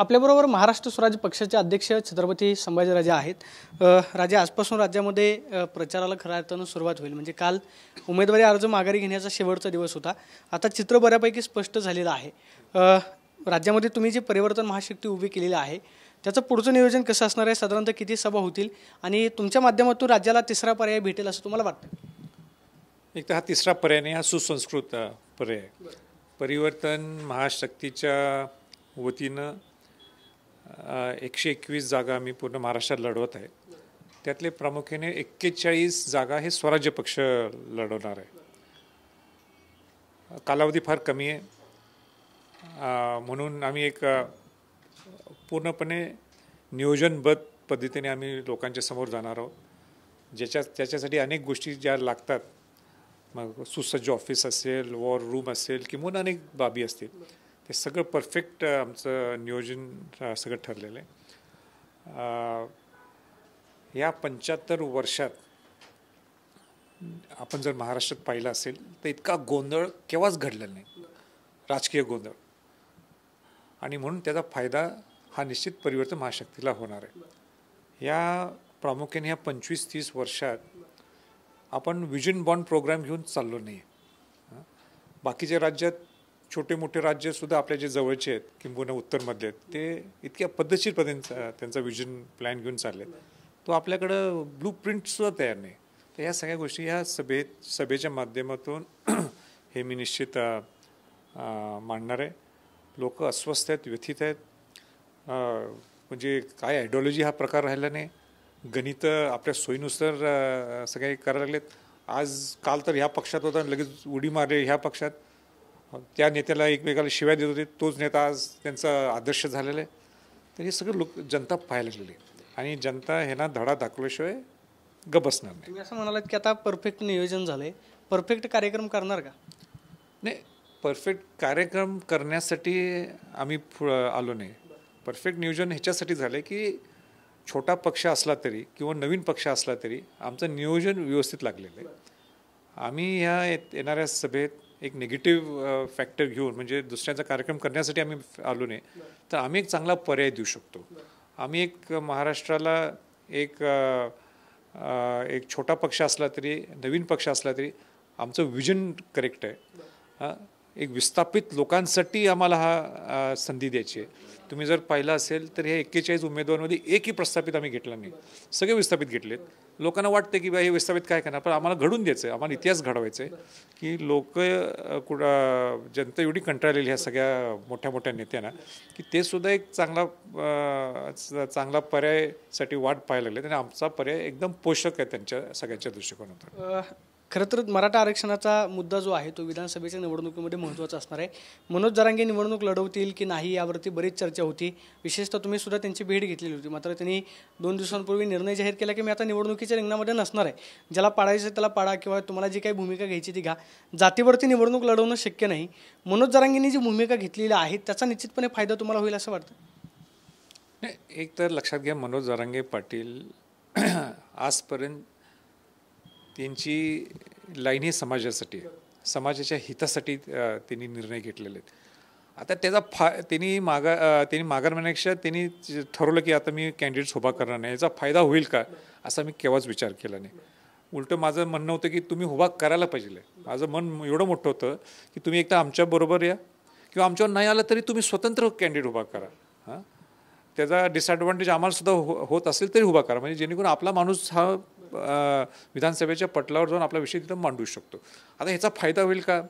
आपल्याबरोबर महाराष्ट्र स्वराज्य पक्षाचे अध्यक्ष छत्रपती संभाजीराजे आहेत राजे आजपासून राज्यामध्ये प्रचाराला खऱ्या अर्थानं सुरुवात होईल म्हणजे काल उमेदवारी अर्ज माघारी घेण्याचा शेवटचा दिवस होता आता चित्र बऱ्यापैकी स्पष्ट झालेलं आहे राज्यामध्ये तुम्ही जे परिवर्तन महाशक्ती उभी केलेली आहे त्याचं पुढचं नियोजन कसं असणार आहे साधारणतः किती सभा होतील आणि तुमच्या माध्यमातून राज्याला तिसरा पर्याय भेटेल असं तुम्हाला वाटतं एक तर हा तिसरा पर्याय नाही हा सुसंस्कृत पर्याय परिवर्तन महाशक्तीच्या वतीनं एकशे एकवीस जागा आम्ही पूर्ण महाराष्ट्रात लढवत आहे त्यातले प्रामुख्याने एक्केचाळीस जागा हे स्वराज्य पक्ष लढवणार आहे कालावधी फार कमी आहे म्हणून आम्ही एक पूर्णपणे नियोजनबद्ध पद्धतीने आम्ही लोकांच्या समोर जाणार आहोत ज्याच्या त्याच्यासाठी अनेक गोष्टी ज्या लागतात मग सुसज्ज ऑफिस असेल वॉर रूम असेल किंवा अनेक बाबी असतील हे सगळं परफेक्ट आमचं नियोजन सगळं ठरलेलं आहे या पंच्याहत्तर वर्षात आपण जर महाराष्ट्रात पाहिलं असेल तर इतका गोंधळ केव्हाच घडलेला नाही राजकीय गोंधळ आणि म्हणून त्याचा फायदा हा निश्चित परिवर्तन महाशक्तीला होणार आहे या प्रामुख्याने ह्या पंचवीस तीस वर्षात आपण विजन बॉन्ड प्रोग्राम घेऊन चाललो नाही बाकीच्या राज्यात छोटे मोठे राज्यसुद्धा आपल्या जे जवळचे आहेत किंबहुना उत्तरमधले आहेत ते इतक्या पद्धतशीरपणे त्यांचा विजन प्लॅन घेऊन चालले तो आपल्याकडं ब्लू प्रिंटसुद्धा तयार नाही तर ह्या सगळ्या गोष्टी ह्या सभेत सभेच्या माध्यमातून हे मी निश्चित मांडणार आहे लोक अस्वस्थ आहेत व्यथित आहेत म्हणजे काय आयडिओलॉजी हा प्रकार राहिला नाही गणित आपल्या सोयीनुसार सगळे करायला लागलेत आज काल तर ह्या पक्षात होता लगेच उडी मारले ह्या पक्षात त्या नेत्याला एकमेकाला शिवाय देत होते तोच नेता आज त्यांचा आदर्श झालेला आहे तर हे सगळं लोक जनता पाहायला लागलेली आणि जनता ह्यांना धडा दाखवल्याशिवाय ग बसणार नाही तुम्ही असं म्हणालात की आता परफेक्ट नियोजन झालं आहे परफेक्ट कार्यक्रम करणार का नाही परफेक्ट कार्यक्रम करण्यासाठी आम्ही आलो नाही परफेक्ट नियोजन ह्याच्यासाठी झालं की छोटा पक्ष असला तरी किंवा नवीन पक्ष असला तरी आमचं नियोजन व्यवस्थित लागलेलं आहे आम्ही ह्या येणाऱ्या सभेत एक निगेटिव्ह फॅक्टर घेऊन म्हणजे दुसऱ्यांचा कार्यक्रम करण्यासाठी आम्ही आलो नाही तर आम्ही एक चांगला पर्याय देऊ शकतो आम्ही एक महाराष्ट्राला एक एक छोटा पक्ष असला तरी नवीन पक्ष असला तरी आमचं विजन करेक्ट आहे एक विस्थापित लोकांसाठी आम्हाला हा संधी द्यायची आहे तुम्ही जर पाहिलं असेल तर हे एक्केचाळीस उमेदवारमध्ये एकही प्रस्थापित आम्ही घेतला नाही सगळे विस्थापित घेतलेत लोकांना वाटते की बा हे विस्थापित काय करणार पण आम्हाला घडून द्यायचं आहे आम्हाला इतिहास घडवायचा आहे की लोक कुठं जनता एवढी कंटाळलेली ह्या सगळ्या मोठ्या मोठ्या नेत्यांना की ते सुद्धा एक चांगला चांगला पर्यायसाठी वाट पाहायला लागले आणि आमचा पर्याय एकदम पोषक आहे त्यांच्या सगळ्यांच्या दृष्टिकोनातून खरं तर मराठा आरक्षणाचा मुद्दा जो आहे तो विधानसभेच्या निवडणुकीमध्ये महत्त्वाचा असणार आहे मनोज जरांगे निवडणूक लढवतील की नाही यावरती बरीच चर्चा होती विशेषतः तुम्ही सुद्धा त्यांची भेट घेतलेली होती मात्र त्यांनी दोन दिवसांपूर्वी निर्णय जाहीर केला की मी आता निवडणुकीच्या रिंगणामध्ये नसणार आहे ज्याला पाडायचं त्याला पाडा किंवा तुम्हाला जी काही भूमिका घ्यायची ती घ्या जातीवरती निवडणूक लढवणं शक्य नाही मनोज जरांगेंनी जी भूमिका घेतलेली आहे त्याचा निश्चितपणे फायदा तुम्हाला होईल असं वाटतं एक तर लक्षात घ्या मनोज जरांगे पाटील आजपर्यंत त्यांची लाईन ही समाजासाठी आहे समाजाच्या हितासाठी त्यांनी निर्णय घेतलेले आहेत आता त्याचा फा त्यांनी मागा त्यांनी माघार म्हणण्यापेक्षा त्यांनी ठरवलं की आता मी कॅन्डिडेट्स उभा करणार नाही याचा फायदा होईल का असा मी केव्हाच विचार केला नाही उलटं माझं म्हणणं होतं की तुम्ही उभा करायला पाहिजे माझं मन एवढं मोठं होतं की तुम्ही एकदा आमच्याबरोबर या किंवा आमच्यावर नाही आलं तरी तुम्ही स्वतंत्र कॅन्डिडेट उभा करा हां त्याचा डिसॲडव्हान्टेज आम्हालासुद्धा हो होत असेल तरी उभा करा म्हणजे जेणेकरून आपला माणूस हा विधानसभेच्या पटलावर जाऊन आपला विषय तिथं मांडू शकतो आता ह्याचा फायदा होईल का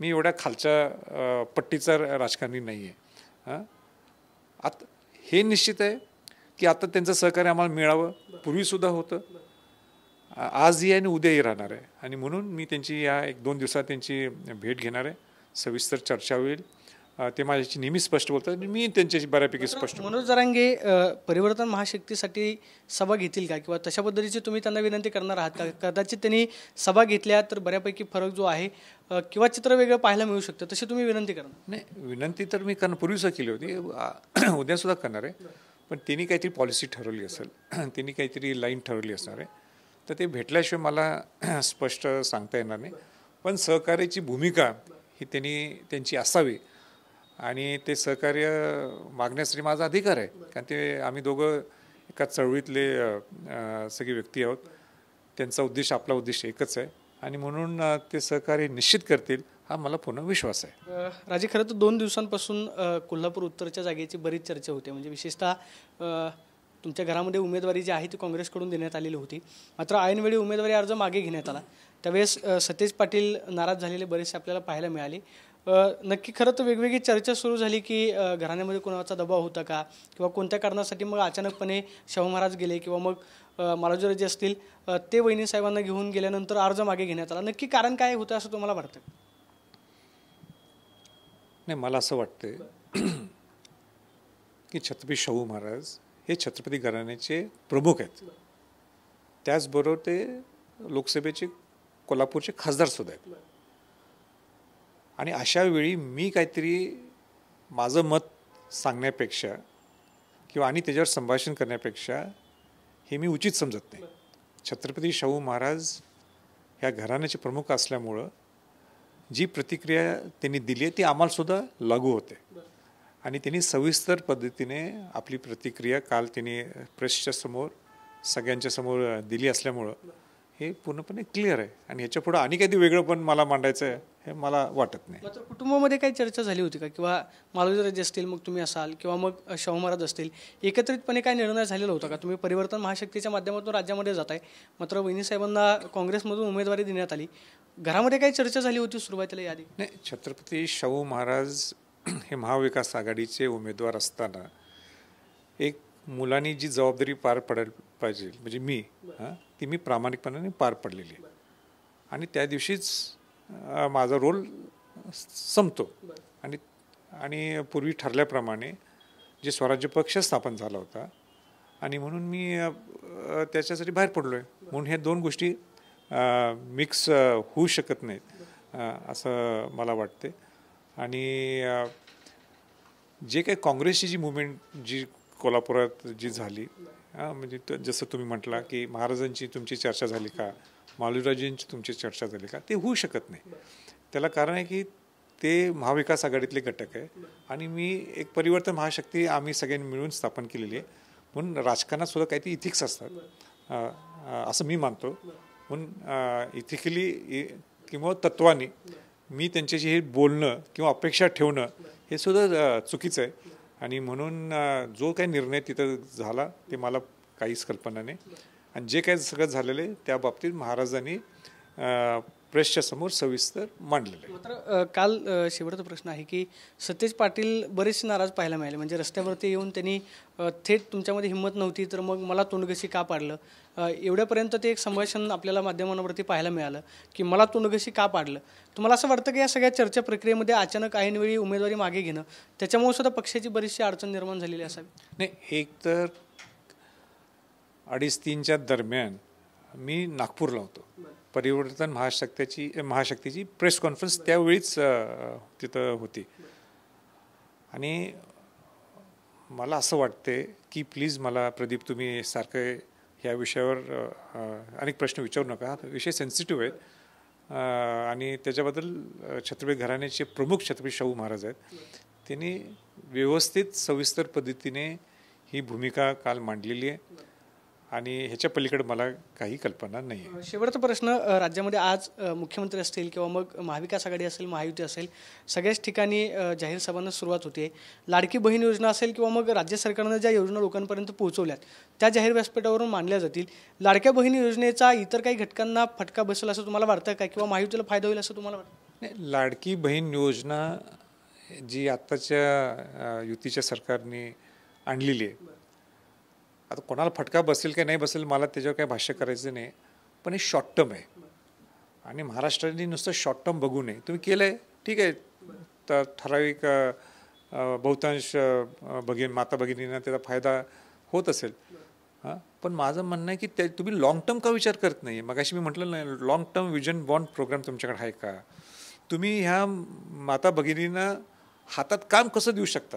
मी एवढ्या खालच्या पट्टीचा राजकारणी नाही आहे हां आता हे निश्चित आहे की आता त्यांचं सहकार्य आम्हाला मिळावं पूर्वीसुद्धा होतं आजही आणि उद्याही राहणार आहे आणि म्हणून मी त्यांची या एक दोन दिवसात त्यांची भेट घेणार आहे सविस्तर चर्चा होईल ते माझ्याशी नेहमी स्पष्ट बोलतात मी त्यांच्याशी बऱ्यापैकी स्पष्ट मनोज जरांगे परिवर्तन महाशक्तीसाठी सभा घेतील का किंवा तशा पद्धतीची तुम्ही त्यांना विनंती करणार आहात का कदाचित त्यांनी सभा घेतल्या तर बऱ्यापैकी फरक जो आहे किंवा चित्र वेगळं पाहायला मिळू शकतं तशी तुम्ही विनंती करणार नाही विनंती तर मी करणं पूर्वीच केली होती उद्यासुद्धा करणार आहे पण त्यांनी काहीतरी पॉलिसी ठरवली असेल त्यांनी काहीतरी लाईन ठरवली असणार आहे तर ते भेटल्याशिवाय मला स्पष्ट सांगता येणार नाही पण सहकार्याची भूमिका ही त्यांनी त्यांची असावी आणि ते सहकार्य मागण्यासाठी माझा अधिकार आहे कारण ते आम्ही दोघं एका चळवळीतले सगळे व्यक्ती आहोत त्यांचा उद्देश आपला उद्देश एकच आहे आणि म्हणून ते सहकार्य निश्चित करतील हा मला पूर्ण विश्वास आहे राजे खरं तर दोन दिवसांपासून कोल्हापूर उत्तरच्या जागेची बरीच चर्चा होते म्हणजे विशेषतः तुमच्या घरामध्ये उमेदवारी जी आहे ती काँग्रेसकडून देण्यात आलेली होती मात्र ऐनवेळी उमेदवारी अर्ज मागे घेण्यात आला त्यावेळेस सतेज पाटील नाराज झालेले बरेचसे आपल्याला पाहायला मिळाले नक्की खरं तर वेगवेगळी चर्चा सुरू झाली की घराण्यामध्ये कोणाचा दबाव होता का किंवा कोणत्या कारणासाठी मग अचानकपणे शाहू महाराज गेले किंवा मग मालोजरे जे असतील ते वहिनी साहेबांना घेऊन गेल्यानंतर अर्ज मागे घेण्यात आला नक्की कारण काय होतं असं तुम्हाला वाटतं नाही मला असं वाटतं की छत्रपती शाहू महाराज हे छत्रपती घराण्याचे प्रमुख आहेत त्याचबरोबर ते लोकसभेचे कोल्हापूरचे खासदारसुद्धा आहेत आणि अशावेळी मी काहीतरी माझं मत सांगण्यापेक्षा किंवा आणि त्याच्यावर संभाषण करण्यापेक्षा हे मी उचित समजत नाही छत्रपती शाहू महाराज ह्या घराण्याचे प्रमुख असल्यामुळं जी प्रतिक्रिया त्यांनी दिली आहे ती आम्हालासुद्धा लागू होते आणि त्यांनी सविस्तर पद्धतीने आपली प्रतिक्रिया काल त्यांनी प्रेसच्या समोर सगळ्यांच्या समोर दिली असल्यामुळं हे पूर्णपणे क्लिअर आहे आणि ह्याच्या पुढं आणि काही वेगळं पण मला मांडायचं आहे हे मला वाटत नाही मात्र कुटुंबामध्ये काही चर्चा झाली होती का किंवा मालुजराज असतील मग तुम्ही असाल किंवा मग शाहू महाराज असतील एकत्रितपणे काय निर्णय झालेला होता का तुम्ही परिवर्तन महाशक्तीच्या माध्यमातून राज्यामध्ये जात आहे मात्र साहेबांना काँग्रेसमधून उमेदवारी देण्यात आली घरामध्ये काही चर्चा झाली होती सुरुवातीला यादी नाही छत्रपती शाहू महाराज हे महाविकास आघाडीचे उमेदवार असताना एक मुलांनी जी जबाबदारी पार पडायला पाहिजे म्हणजे मी हां ती मी प्रामाणिकपणाने पार पडलेली आणि त्या दिवशीच माझा रोल संपतो आणि आणि पूर्वी ठरल्याप्रमाणे जे स्वराज्य पक्ष स्थापन झाला होता आणि म्हणून मी त्याच्यासाठी बाहेर पडलो आहे म्हणून हे दोन गोष्टी मिक्स होऊ शकत नाहीत असं मला वाटते आणि जे काही काँग्रेसची जी मुवमेंट जी कोल्हापुरात जी झाली म्हणजे जसं तुम्ही म्हटला की महाराजांची तुमची चर्चा झाली का मालुराजींची तुमची चर्चा झाली का ते होऊ शकत नाही त्याला कारण आहे की ते महाविकास आघाडीतले घटक आहे आणि मी एक परिवर्तन महाशक्ती आम्ही सगळ्यांनी मिळून स्थापन केलेली आहे म्हणून राजकारणात सुद्धा काही इथिक्स असतात असं मी मानतो म्हणून इथिकली किंवा तत्वाने मी त्यांच्याशी हे बोलणं किंवा अपेक्षा ठेवणं हे सुद्धा चुकीचं आहे आणि म्हणून जो काही निर्णय तिथं झाला ते मला काहीच कल्पना नाही आणि जे काही सगळं झालेलं आहे त्या बाबतीत महाराजांनी प्रेसच्या समोर सविस्तर मांडलेलं आहे काल शेवटचा प्रश्न आहे की सतेज पाटील बरेच नाराज पाहायला मिळाले म्हणजे रस्त्यावरती येऊन त्यांनी थेट तुमच्यामध्ये हिंमत नव्हती तर मग मला तोंडगशी का पाडलं एवढ्यापर्यंत ते एक संभाषण आपल्याला माध्यमांवरती पाहायला मिळालं की मला तोंडगशी का पाडलं तुम्हाला असं वाटतं की या सगळ्या चर्चा प्रक्रियेमध्ये अचानक ऐनवेळी उमेदवारी मागे घेणं त्याच्यामुळे सुद्धा पक्षाची बरीचशी अडचण निर्माण झालेली असावी नाही एक तर अडीच तीनच्या दरम्यान मी नागपूरला होतो परिवर्तन महाशक्त्याची महाशक्तीची प्रेस कॉन्फरन्स त्यावेळीच तिथं होती आणि मला असं वाटते की प्लीज मला प्रदीप तुम्ही सारखं ह्या विषयावर अनेक प्रश्न विचारू नका हा विषय सेन्सिटिव्ह आहे आणि त्याच्याबद्दल छत्रपती घराण्याचे प्रमुख छत्रपती शाहू महाराज आहेत त्यांनी व्यवस्थित सविस्तर पद्धतीने ही भूमिका काल मांडलेली आहे आणि ह्याच्या पलीकडे मला काही कल्पना नाही आहे शेवटचा प्रश्न राज्यामध्ये आज मुख्यमंत्री असतील किंवा मग महाविकास आघाडी असेल महायुती असेल सगळ्याच ठिकाणी जाहीर सभांना सुरुवात होते लाडकी बहीण योजना असेल किंवा मग राज्य सरकारनं ज्या योजना लोकांपर्यंत पोहोचवल्यात त्या जाहीर व्यासपीठावरून मांडल्या जातील लाडक्या बहीण योजनेचा इतर काही घटकांना फटका बसेल असं तुम्हाला वाटतं का किंवा महायुतीला फायदा होईल असं तुम्हाला वाटतं नाही लाडकी बहीण योजना जी आत्ताच्या युतीच्या सरकारने आणलेली आहे आता कोणाला फटका बसेल की नाही बसेल मला त्याच्यावर काही भाष्य करायचं नाही पण हे शॉर्ट टर्म आहे आणि महाराष्ट्राने नुसतं शॉर्ट टर्म बघू नये तुम्ही केलं आहे ठीक आहे तर ठराविक बहुतांश भगिनी माता भगिनींना त्याचा फायदा होत असेल हां पण माझं म्हणणं आहे की ते तुम्ही लॉंग टर्म का विचार करत नाही मग अशी मी म्हटलं नाही long term vision bond program तुमच्याकडे आहे का तुम्ही ह्या माता भगिनींना हातात काम कसं देऊ शकता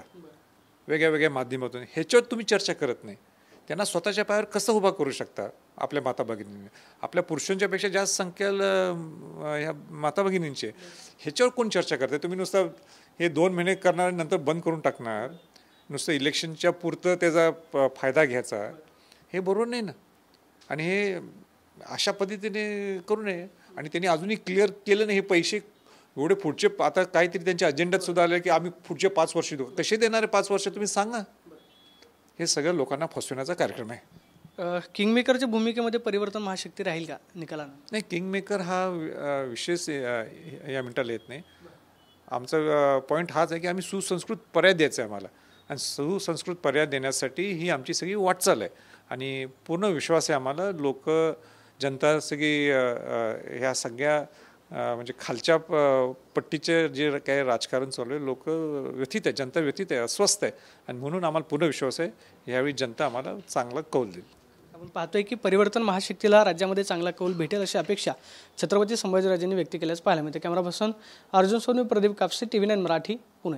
वेगळ्या वेगळ्या माध्यमातून ह्याच्यावर तुम्ही चर्चा करत नाही त्यांना स्वतःच्या पायावर कसं उभा करू शकता आपल्या माता भगिनींनी आपल्या पुरुषांच्यापेक्षा जास्त संख्येला ह्या माता भगिनींचे ह्याच्यावर कोण चर्चा करते तुम्ही नुसतं हे दोन महिने करणार नंतर बंद करून टाकणार नुसतं इलेक्शनच्या पुरतं त्याचा फायदा घ्यायचा हे बरोबर नाही ना आणि हे अशा पद्धतीने करू नये आणि त्यांनी अजूनही क्लिअर केलं नाही हे पैसे एवढे पुढचे आता काहीतरी त्यांच्या अजेंड्यात सुद्धा आले की आम्ही पुढचे पाच वर्ष देऊ कसे देणारे पाच वर्ष तुम्ही सांगा हे सगळं लोकांना फसवण्याचा कार्यक्रम आहे किंगमेकरच्या भूमिकेमध्ये परिवर्तन महाशक्ती राहील का निकालानं नाही किंगमेकर हा विशेष या मिनिटाला येत नाही आमचा पॉईंट हाच आहे की आम्ही सुसंस्कृत पर्याय द्यायचा आहे आम्हाला आणि सुसंस्कृत पर्याय देण्यासाठी ही आमची सगळी वाटचाल आहे आणि पूर्ण विश्वास आहे आम्हाला लोक जनता सगळी ह्या सगळ्या म्हणजे खालच्या पट्टीचे जे काही राजकारण चालू आहे लोक व्यथित आहे जनता व्यथित आहे अस्वस्थ आहे आणि म्हणून आम्हाला पुन्हा विश्वास आहे यावेळी जनता आम्हाला चांगला कौल देईल आपण पाहतोय की परिवर्तन महाशक्तीला राज्यामध्ये चांगला कौल भेटेल अशी अपेक्षा छत्रपती संभाजीराजेंनी व्यक्त केल्याचं पाहायला मिळते camera person Arjun Soni Pradeep Kapse T V nine Marathi Pune